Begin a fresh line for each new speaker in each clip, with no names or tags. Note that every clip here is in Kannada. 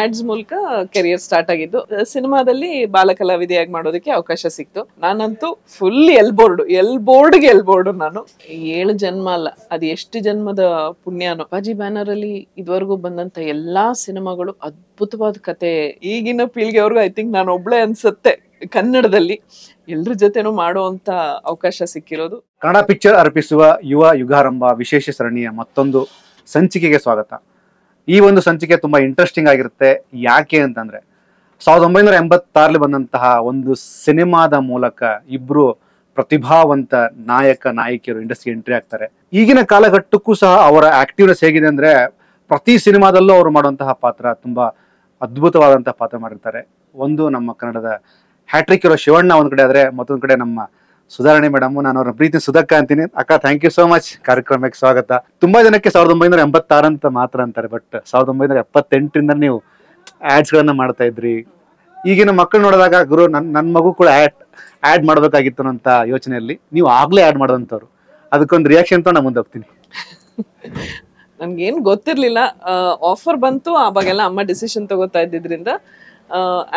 ಆಡ್ಸ್ ಮೂಲಕ ಕೆರಿಯರ್ ಸ್ಟಾರ್ಟ್ ಆಗಿದ್ದು ಸಿನಿಮಾದಲ್ಲಿ ಬಾಲಕಲಾವಿದೆಯಾಗಿ ಮಾಡೋದಕ್ಕೆ ಅವಕಾಶ ಸಿಕ್ತು ನಾನಂತೂ ಫುಲ್ ಎಲ್ ಎಲ್ ಬೋರ್ಡ್ಗೆ ಎಲ್ ಬೋರ್ಡ್ ನಾನು ಏಳು ಜನ್ಮ ಅಲ್ಲ ಅದು ಎಷ್ಟು ಜನ್ಮದ ಪುಣ್ಯನೋ ಬಾಜಿ ಬ್ಯಾನರ್ ಅಲ್ಲಿ ಇದುವರೆಗೂ ಬಂದಂತ ಎಲ್ಲಾ ಸಿನಿಮಾಗಳು ಅದ್ಭುತವಾದ ಕತೆ ಈಗಿನ ಪೀಳಿಗೆ ಅವ್ರಿಗೂ ಐ ತಿಂಕ್ ನಾನು ಒಬ್ಳೆ ಅನ್ಸುತ್ತೆ ಕನ್ನಡದಲ್ಲಿ ಎಲ್ಲರ ಜೊತೆನೂ ಮಾಡುವಂತ ಅವಕಾಶ ಸಿಕ್ಕಿರೋದು
ಕನ್ನಡ ಪಿಕ್ಚರ್ ಅರ್ಪಿಸುವ ಯುವ ಯುಗಾರಂಭ ವಿಶೇಷ ಸರಣಿಯ ಮತ್ತೊಂದು ಸಂಚಿಕೆಗೆ ಸ್ವಾಗತ ಈ ಒಂದು ಸಂಚಿಕೆ ತುಂಬಾ ಇಂಟ್ರೆಸ್ಟಿಂಗ್ ಆಗಿರುತ್ತೆ ಯಾಕೆ ಅಂತಂದ್ರೆ ಸಾವಿರದ ಒಂಬೈನೂರ ಎಂಬತ್ತಾರಲ್ಲಿ ಬಂದಂತಹ ಒಂದು ಸಿನಿಮಾದ ಮೂಲಕ ಇಬ್ರು ಪ್ರತಿಭಾವಂತ ನಾಯಕ ನಾಯಕಿಯರು ಇಂಡಸ್ಟ್ರಿ ಎಂಟ್ರಿ ಆಗ್ತಾರೆ ಈಗಿನ ಕಾಲಘಟ್ಟಕ್ಕೂ ಸಹ ಅವರ ಆಕ್ಟಿವ್ನೆಸ್ ಹೇಗಿದೆ ಅಂದ್ರೆ ಪ್ರತಿ ಸಿನಿಮಾದಲ್ಲೂ ಅವರು ಮಾಡುವಂತಹ ಪಾತ್ರ ತುಂಬಾ ಅದ್ಭುತವಾದಂತಹ ಪಾತ್ರ ಮಾಡಿರ್ತಾರೆ ಒಂದು ನಮ್ಮ ಕನ್ನಡದ ಹ್ಯಾಟ್ರಿಕ್ ಇರೋ ಶಿವಣ್ಣ ಒಂದ್ ಕಡೆ ಆದ್ರೆ ಮತ್ತೊಂದ್ ಕಡೆ ನಮ್ಮ ಸುಧಾರಣೆ ಮೇಡಮ್ ನಾನು ಅವ್ರ ಪ್ರೀತಿ ಸುಧಕ್ಕ ಅಂತೀನಿ ಅಕ್ಕ ಥ್ಯಾಂಕ್ ಯು ಸೋ ಮಚ್ ಕಾರ್ಯಕ್ರಮಕ್ಕೆ ಸ್ವಾಗತ ತುಂಬಾ ಜನಕ್ಕೆ ಸಾವಿರದ ಒಂಬೈನೂರ ಎಂಬತ್ತಾರು ಅಂತ ಮಾತ್ರ ಅಂತಾರೆ ಬಟ್ ಸಾವಿರದ ಒಂಬೈನೂರ ಎಪ್ಪತ್ತೆಂಟರಿಂದ ನೀವು ಆಡ್ಸ್ ಗಳನ್ನ ಮಾಡ್ತಾ ಇದ್ರಿ ಈಗಿನ ಮಕ್ಕಳು ನೋಡಿದಾಗ ಗುರು ನನ್ನ ನನ್ನ ಮಗು ಕೂಡ ಆ್ಯಡ್ ಆ್ಯಡ್ ಮಾಡಬೇಕಾಗಿತ್ತು ಅಂತ ಯೋಚನೆಯಲ್ಲಿ ನೀವು ಆಗಲೇ ಆ್ಯಡ್ ಮಾಡಿದಂಥವ್ರು ಅದಕ್ಕೊಂದು ರಿಯಾಕ್ಷನ್ ತಗೊಂಡು ನಾನು ಮುಂದೆ ಹೋಗ್ತೀನಿ
ಗೊತ್ತಿರಲಿಲ್ಲ ಆಫರ್ ಬಂತು ಆವಾಗೆಲ್ಲ ಅಮ್ಮ ಡಿಸಿಷನ್ ತಗೋತಾ ಇದ್ದಿದ್ರಿಂದ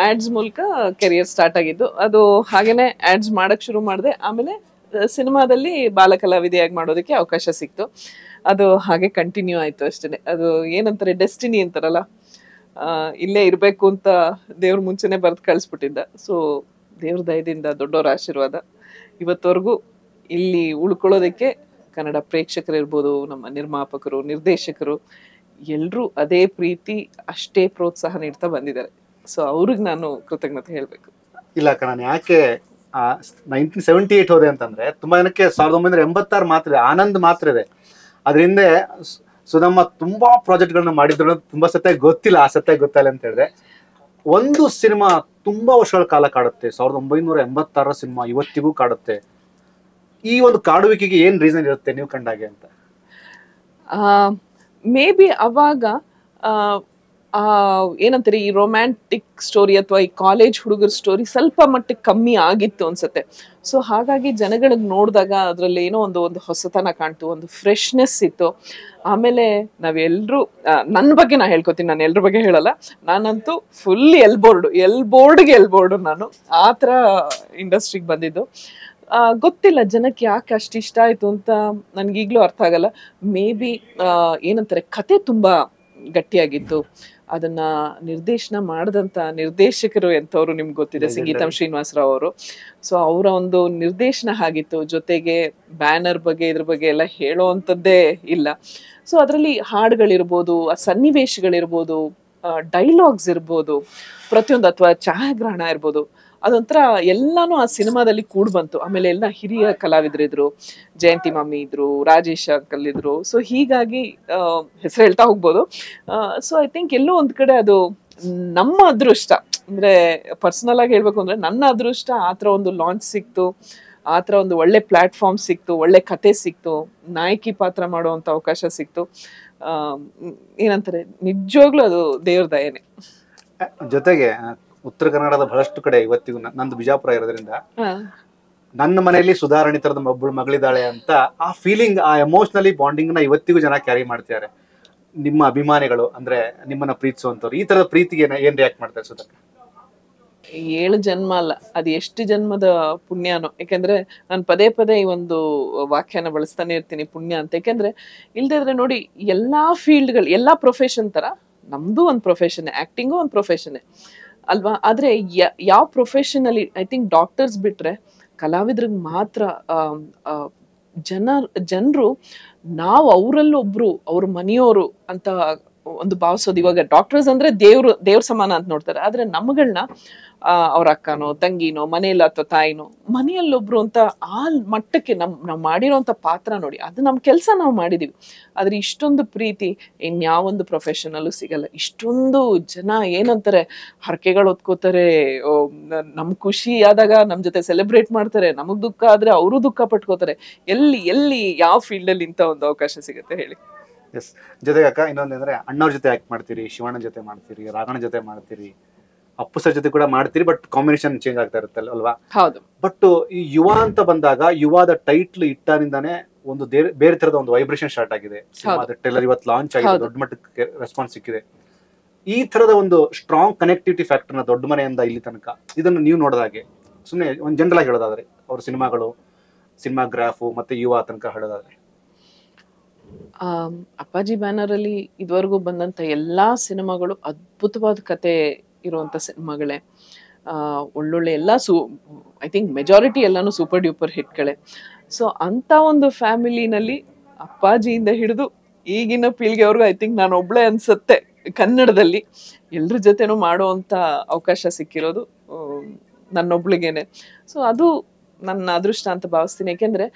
ಆಡ್ಸ್ ಮೂಲಕ ಕೆರಿಯರ್ ಸ್ಟಾರ್ಟ್ ಆಗಿದ್ದು ಅದು ಹಾಗೇನೆ ಆಡ್ಸ್ ಮಾಡಕ್ ಶುರು ಮಾಡಿದೆ ಆಮೇಲೆ ಸಿನಿಮಾದಲ್ಲಿ ಬಾಲಕಲಾವಿದೆಯಾಗಿ ಮಾಡೋದಕ್ಕೆ ಅವಕಾಶ ಸಿಕ್ತು ಅದು ಹಾಗೆ ಕಂಟಿನ್ಯೂ ಆಯ್ತು ಅಷ್ಟೇ ಅದು ಏನಂತಾರೆ ಡೆಸ್ಟಿನಿ ಅಂತಾರಲ್ಲ ಇಲ್ಲೇ ಇರಬೇಕು ಅಂತ ದೇವ್ರ ಮುಂಚೆನೆ ಬರೆದು ಕಳಿಸ್ಬಿಟ್ಟಿದ್ದ ಸೊ ದೇವ್ರ ದಯದಿಂದ ದೊಡ್ಡವರ ಆಶೀರ್ವಾದ ಇವತ್ತವರೆಗೂ ಇಲ್ಲಿ ಉಳ್ಕೊಳ್ಳೋದಕ್ಕೆ ಕನ್ನಡ ಪ್ರೇಕ್ಷಕರು ಇರ್ಬೋದು ನಮ್ಮ ನಿರ್ಮಾಪಕರು ನಿರ್ದೇಶಕರು ಎಲ್ಲರೂ ಅದೇ ಪ್ರೀತಿ ಅಷ್ಟೇ ಪ್ರೋತ್ಸಾಹ ನೀಡ್ತಾ ಬಂದಿದ್ದಾರೆ ಸೊ ಅವ್ರಿಗೆ ನಾನು ಕೃತಜ್ಞತೆ ಹೇಳಬೇಕು
ಇಲ್ಲ ಅಕ್ಕ ನಾನು ಯಾಕೆ ನೈನ್ಟೀನ್ ಸೆವೆಂಟಿ ಏಟ್ ಹೋದೆ ಅಂತಂದ್ರೆ ತುಂಬಾ ಜನಕ್ಕೆ ಸಾವಿರದ ಒಂಬೈನೂರ ಎಂಬತ್ತಾರು ಮಾತ್ರ ಇದೆ ಆನಂದ್ ಮಾತ್ರ ಇದೆ ಅದರಿಂದ ಸುಧಮ್ಮ ತುಂಬಾ ಪ್ರಾಜೆಕ್ಟ್ಗಳನ್ನ ಮಾಡಿದ್ರು ತುಂಬಾ ಸತ್ಯ ಗೊತ್ತಿಲ್ಲ ಆ ಸತ್ಯ ಗೊತ್ತಲ್ಲ ಅಂತ ಹೇಳಿದ್ರೆ ಒಂದು ಸಿನಿಮಾ ತುಂಬಾ ವರ್ಷಗಳ ಕಾಲ ಕಾಡುತ್ತೆ ಸಾವಿರದ ಒಂಬೈನೂರ ಎಂಬತ್ತಾರರ ಸಿನಿಮಾ ಇವತ್ತಿಗೂ ಕಾಡುತ್ತೆ ಈ ಒಂದು ಕಾಡುವಿಕೆಗೆ ಏನು ರೀಸನ್ ಇರುತ್ತೆ ನೀವು ಕಂಡಾಗೆ ಅಂತ
ಮೇ ಬಿ ಅವಾಗ ಏನಂತಾರೆ ಈ ರೊಮ್ಯಾಂಟಿಕ್ ಸ್ಟೋರಿ ಅಥವಾ ಈ ಕಾಲೇಜ್ ಹುಡುಗರ ಸ್ಟೋರಿ ಸ್ವಲ್ಪ ಮಟ್ಟಿಗೆ ಕಮ್ಮಿ ಆಗಿತ್ತು ಅನ್ಸುತ್ತೆ ಸೊ ಹಾಗಾಗಿ ಜನಗಳಿಗೆ ನೋಡಿದಾಗ ಅದರಲ್ಲಿ ಏನೋ ಒಂದು ಒಂದು ಹೊಸತನ ಕಾಣ್ತು ಒಂದು ಫ್ರೆಶ್ನೆಸ್ ಇತ್ತು ಆಮೇಲೆ ನಾವೆಲ್ಲರೂ ನನ್ನ ಬಗ್ಗೆ ನಾನು ಹೇಳ್ಕೊತೀನಿ ನಾನು ಎಲ್ಲರ ಬಗ್ಗೆ ಹೇಳಲ್ಲ ನಾನಂತೂ ಫುಲ್ ಎಲ್ ಎಲ್ ಬೋರ್ಡು ಬೋರ್ಡ್ಗೆ ಎಲ್ ಬೋರ್ಡು ನಾನು ಆ ಥರ ಇಂಡಸ್ಟ್ರಿಗೆ ಬಂದಿದ್ದು ಗೊತ್ತಿಲ್ಲ ಜನಕ್ಕೆ ಯಾಕೆ ಅಷ್ಟು ಇಷ್ಟ ಆಯಿತು ಅಂತ ನನಗೀಗಲೂ ಅರ್ಥ ಆಗಲ್ಲ ಮೇ ಬಿ ಏನಂತಾರೆ ಕತೆ ತುಂಬ ಗಟ್ಟಿಯಾಗಿತ್ತು ಅದನ್ನ ನಿರ್ದೇಶನ ಮಾಡಿದಂತ ನಿರ್ದೇಶಕರು ಎಂಥವ್ರು ನಿಮ್ಗೆ ಗೊತ್ತಿದೆ ಸಂಗೀತಂ ಶ್ರೀನಿವಾಸರಾವ್ ಅವರು ಸೊ ಅವರ ಒಂದು ನಿರ್ದೇಶನ ಆಗಿತ್ತು ಜೊತೆಗೆ ಬ್ಯಾನರ್ ಬಗ್ಗೆ ಇದ್ರ ಬಗ್ಗೆ ಎಲ್ಲ ಹೇಳೋ ಇಲ್ಲ ಸೊ ಅದರಲ್ಲಿ ಹಾಡುಗಳಿರ್ಬೋದು ಆ ಸನ್ನಿವೇಶಗಳಿರ್ಬೋದು ಡೈಲಾಗ್ಸ್ ಇರ್ಬೋದು ಪ್ರತಿಯೊಂದು ಅಥವಾ ಛಾಯಾಗ್ರಹಣ ಇರ್ಬೋದು ಅದೊಂಥರ ಎಲ್ಲಾನು ಆ ಸಿನಿಮಾದಲ್ಲಿ ಕೂಡ್ ಬಂತು ಆಮೇಲೆ ಎಲ್ಲ ಹಿರಿಯ ಕಲಾವಿದರಿದ್ರು ಜಯಂತಿ ಮಮ್ಮಿ ಇದ್ರು ರಾಜೇಶ್ ಅಂಕಲ್ ಇದ್ರು ಸೊ ಹೀಗಾಗಿ ಹೆಸರು ಹೇಳ್ತಾ ಹೋಗ್ಬೋದು ಸೊ ಐ ಥಿಂಕ್ ಎಲ್ಲೋ ಒಂದ್ ಕಡೆ ಅದು ನಮ್ಮ ಅದೃಷ್ಟ ಅಂದ್ರೆ ಪರ್ಸನಲ್ ಆಗಿ ಹೇಳ್ಬೇಕು ಅಂದ್ರೆ ನನ್ನ ಅದೃಷ್ಟ ಆತರ ಒಂದು ಲಾಂಚ್ ಸಿಕ್ತು ಆತರ ಒಂದು ಒಳ್ಳೆ ಪ್ಲಾಟ್ಫಾರ್ಮ್ ಸಿಕ್ತು ಒಳ್ಳೆ ಕತೆ ಸಿಕ್ತು ನಾಯಕಿ ಪಾತ್ರ ಮಾಡುವಂತ ಅವಕಾಶ ಸಿಕ್ತು ಏನಂತಾರೆ ನಿಜವಾಗ್ಲೂ ಅದು ದೇವ್ರ ದಯನೆ
ಜೊತೆಗೆ ಉತ್ತರ ಕರ್ನಾಟಕದ ಬಹಳಷ್ಟು ಕಡೆ ಇವತ್ತಿಗೂ ನಂದು ಬಿಜಾಪುರ ಇರೋದ್ರಿಂದ ನನ್ನ ಮನೆಯಲ್ಲಿ ಸುಧಾರಣಿ ತರದ ಒಬ್ಬಳು ಮಗಳಿದ್ದಾಳೆ ಅಂತ ಆ ಫೀಲಿಂಗ್ ಆ ಎಮೋಷನಲಿ ಬಾಂಡಿಂಗ್ ನ ಇವತ್ತಿಗೂ ಜನ ಕ್ಯಾರಿ ಮಾಡ್ತಿದ್ದಾರೆ ನಿಮ್ಮ ಅಭಿಮಾನಿಗಳು ಅಂದ್ರೆ ನಿಮ್ಮನ್ನ ಪ್ರೀತಿಸುವಂತವ್ರು ಈ ತರದ ಪ್ರೀತಿಗೆ ಏನ್ ರಿಯಾಕ್ಟ್ ಮಾಡ್ತಾರೆ ಸುಧಾಕ
ಏಳು ಜನ್ಮ ಅಲ್ಲ ಅದು ಎಷ್ಟು ಜನ್ಮದ ಪುಣ್ಯನೋ ಯಾಕಂದ್ರೆ ನಾನು ಪದೇ ಪದೇ ಈ ಒಂದು ವಾಕ್ಯನ ಬಳಸ್ತಾನೆ ಇರ್ತೀನಿ ಪುಣ್ಯ ಅಂತ ಯಾಕೆಂದ್ರೆ ಇಲ್ದಿದ್ರೆ ನೋಡಿ ಎಲ್ಲಾ ಫೀಲ್ಡ್ಗಳು ಎಲ್ಲಾ ಪ್ರೊಫೆಷನ್ ತರ ನಮ್ದು ಒಂದು ಪ್ರೊಫೆಷನ್ ಆಕ್ಟಿಂಗು ಒಂದು ಪ್ರೊಫೆಷನ್ ಅಲ್ವಾ ಆದರೆ ಯಾವ ಅಲ್ಲಿ ಐ ಥಿಂಕ್ ಡಾಕ್ಟರ್ಸ್ ಬಿಟ್ಟರೆ ಕಲಾವಿದ್ರಿಗೆ ಮಾತ್ರ ಜನ ಜನರು ನಾವು ಅವರಲ್ಲೊಬ್ರು ಅವ್ರ ಮನೆಯವರು ಅಂತ ಒಂದು ಭಾವಿಸೋದು ಇವಾಗ ಡಾಕ್ಟರ್ಸ್ ಅಂದ್ರೆ ದೇವ್ರು ದೇವ್ರ ಸಮಾನ ಅಂತ ನೋಡ್ತಾರೆ ಆದ್ರೆ ನಮ್ಗಳನ್ನ ಅವ್ರ ಅಕ್ಕನೋ ತಂಗಿನೋ ಮನೆಯಲ್ಲ ಅಥವಾ ತಾಯಿನೋ ಮನೆಯಲ್ಲೊಬ್ರು ಅಂತ ಆ ಮಟ್ಟಕ್ಕೆ ನಮ್ ನಾವು ಮಾಡಿರೋಂಥ ಪಾತ್ರ ನೋಡಿ ಅದು ನಮ್ಮ ಕೆಲಸ ನಾವು ಮಾಡಿದೀವಿ ಆದ್ರೆ ಇಷ್ಟೊಂದು ಪ್ರೀತಿ ಇನ್ಯಾವೊಂದು ಪ್ರೊಫೆಷನಲ್ಲೂ ಸಿಗಲ್ಲ ಇಷ್ಟೊಂದು ಜನ ಏನಂತಾರೆ ಹರಕೆಗಳು ಹೊತ್ಕೋತಾರೆ ನಮ್ ಖುಷಿ ಆದಾಗ ನಮ್ಮ ಜೊತೆ ಸೆಲೆಬ್ರೇಟ್ ಮಾಡ್ತಾರೆ ನಮಗ್ ದುಃಖ ಆದ್ರೆ ಅವರು ದುಃಖ ಪಟ್ಕೋತಾರೆ ಎಲ್ಲಿ ಎಲ್ಲಿ ಯಾವ ಫೀಲ್ಡಲ್ಲಿ ಇಂಥ ಒಂದು ಅವಕಾಶ
ಸಿಗುತ್ತೆ ಹೇಳಿ ಎಸ್ ಜೊತೆಗೆ ಅಕ್ಕ ಅಂದ್ರೆ ಅಣ್ಣವ್ರ ಜೊತೆ ಆಕ್ಟ್ ಮಾಡ್ತೀರಿ ಶಿವಣ್ಣ ಜೊತೆ ಮಾಡ್ತೀರಿ ರಾಘಣ ಜೊತೆ ಮಾಡ್ತೀರಿ ಅಪ್ಪು ಸರ್ ಜೊತೆ ಕೂಡ ಮಾಡ್ತೀರಿ ಬಟ್ ಕಾಂಬಿನೇಷನ್ ಚೇಂಜ್ ಆಗ್ತಾ ಇರುತ್ತೆ ಅಲ್ವಾ ಹೌದು ಬಟ್ ಈ ಯುವ ಅಂತ ಬಂದಾಗ ಯುವಾದ ಟೈಟ್ಲ್ ಇಟ್ಟಾನಿಂದಾನೆ ಒಂದು ಬೇರೆ ತರದ ಒಂದು ವೈಬ್ರೇಷನ್ ಸ್ಟಾರ್ಟ್ ಆಗಿದೆ ಟೈಲರ್ ಇವತ್ತು ಲಾಂಚ್ ಆಗಿದೆ ದೊಡ್ಡ ಮಟ್ಟಕ್ಕೆ ರೆಸ್ಪಾನ್ಸ್ ಸಿಕ್ಕಿದೆ ಈ ತರದ ಒಂದು ಸ್ಟ್ರಾಂಗ್ ಕನೆಕ್ಟಿವಿಟಿ ಫ್ಯಾಕ್ಟರ್ ನ ದೊಡ್ಡ ಮನೆಯಿಂದ ಇಲ್ಲಿ ತನಕ ಇದನ್ನು ನೀವು ನೋಡಿದಾಗೆ ಸುಮ್ಮನೆ ಒಂದು ಜನರಲ್ ಆಗಿ ಹೇಳೋದಾದ್ರೆ ಅವ್ರ ಸಿನಿಮಾಗಳು ಸಿನಿಮಾಗ್ರಾಫು ಮತ್ತೆ ಯುವ ತನಕ ಹೇಳೋದಾದ್ರೆ
ಅಪ್ಪಾಜಿ ಬ್ಯಾನರ್ ಅಲ್ಲಿ ಇದುವರೆಗೂ ಬಂದಂತ ಎಲ್ಲಾ ಸಿನಿಮಾಗಳು ಅದ್ಭುತವಾದ ಕತೆ ಇರುವಂತ ಸಿನಿಮಾಗಳೇ ಒಳ್ಳೊಳ್ಳೆ ಎಲ್ಲ ಸೂ ಐ ಥಿಂಕ್ ಮೆಜಾರಿಟಿ ಎಲ್ಲಾನು ಸೂಪರ್ ಡ್ಯೂಪರ್ ಹಿಟ್ಗಳೇ ಸೊ ಅಂತ ಒಂದು ಫ್ಯಾಮಿಲಿನಲ್ಲಿ ಅಪ್ಪಾಜಿಯಿಂದ ಹಿಡಿದು ಈಗಿನ ಪೀಳಿಗೆವರೆಗೂ ಐ ಥಿಂಕ್ ನಾನು ಒಬ್ಳೆ ಅನ್ಸುತ್ತೆ ಕನ್ನಡದಲ್ಲಿ ಎಲ್ಲರ ಜೊತೆನೂ ಮಾಡುವಂತ ಅವಕಾಶ ಸಿಕ್ಕಿರೋದು ನನ್ನೊಬ್ಳಿಗೇನೆ ಸೊ ಅದು ನನ್ನ ಅದೃಷ್ಟ ಅಂತ ಭಾವಿಸ್ತೀನಿ ಯಾಕೆಂದರೆ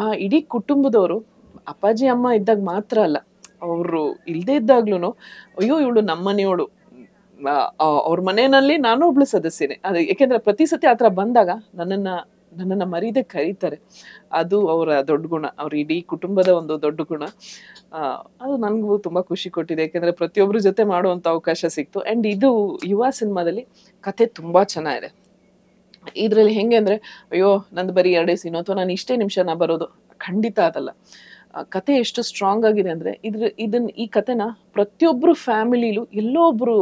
ಆ ಇಡೀ ಕುಟುಂಬದವರು ಅಪ್ಪಾಜಿ ಅಮ್ಮ ಇದ್ದಾಗ ಮಾತ್ರ ಅಲ್ಲ ಅವರು ಇಲ್ಲದೇ ಇದ್ದಾಗ್ಲೂ ಅಯ್ಯೋ ಇವಳು ನಮ್ಮ ಮನೆಯವಳು ಅವ್ರ ಮನೆಯಲ್ಲಿ ನಾನು ಒಬ್ಳು ಸದಸ್ಯನೇ ಅದು ಯಾಕೆಂದ್ರೆ ಪ್ರತಿ ಸತಿ ಆ ಥರ ಬಂದಾಗ ನನ್ನನ್ನು ನನ್ನನ್ನು ಮರೀದೆ ಕರೀತಾರೆ ಅದು ಅವರ ದೊಡ್ಡ ಗುಣ ಅವ್ರ ಇಡೀ ಕುಟುಂಬದ ಒಂದು ದೊಡ್ಡ ಗುಣ ಅದು ನನಗೂ ತುಂಬ ಖುಷಿ ಕೊಟ್ಟಿದೆ ಯಾಕೆಂದ್ರೆ ಪ್ರತಿಯೊಬ್ಬರ ಜೊತೆ ಮಾಡುವಂಥ ಅವಕಾಶ ಸಿಕ್ತು ಆ್ಯಂಡ್ ಇದು ಯುವ ಸಿನಿಮಾದಲ್ಲಿ ಕತೆ ತುಂಬ ಚೆನ್ನಾಗಿದೆ ಇದರಲ್ಲಿ ಹೆಂಗೆ ಅಂದರೆ ಅಯ್ಯೋ ನಂದು ಬರೀ ಎರಡೇ ಸೀನು ಅಥವಾ ನಾನು ಇಷ್ಟೇ ನಿಮಿಷ ನಾ ಬರೋದು ಖಂಡಿತ ಅದಲ್ಲ ಕತೆ ಎಷ್ಟು ಸ್ಟ್ರಾಂಗ್ ಆಗಿದೆ ಅಂದರೆ ಇದ್ರ ಇದನ್ನ ಈ ಕತೆನ ಪ್ರತಿಯೊಬ್ಬರು ಫ್ಯಾಮಿಲಿಲೂ ಎಲ್ಲೋ ಒಬ್ರು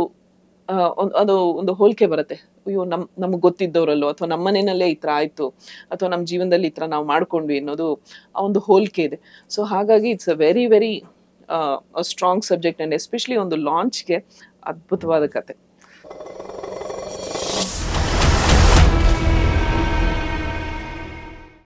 ಅದು ಒಂದು ಹೋಲಿಕೆ ಬರುತ್ತೆ ಅಯ್ಯೋ ನಮ್ ನಮ್ಗೆ ಗೊತ್ತಿದ್ದವರಲ್ಲೋ ಅಥವಾ ನಮ್ಮ ಮನೆಯಲ್ಲೇ ಈ ಥರ ಆಯಿತು ಅಥವಾ ನಮ್ಮ ಜೀವನದಲ್ಲಿ ಈ ಥರ ನಾವು ಮಾಡ್ಕೊಂಡ್ವಿ ಅನ್ನೋದು ಆ ಒಂದು ಹೋಲಿಕೆ ಇದೆ ಸೊ ಹಾಗಾಗಿ it's a very very strong subject and especially ಒಂದು ಲಾಂಚ್ಗೆ ಅದ್ಭುತವಾದ ಕತೆ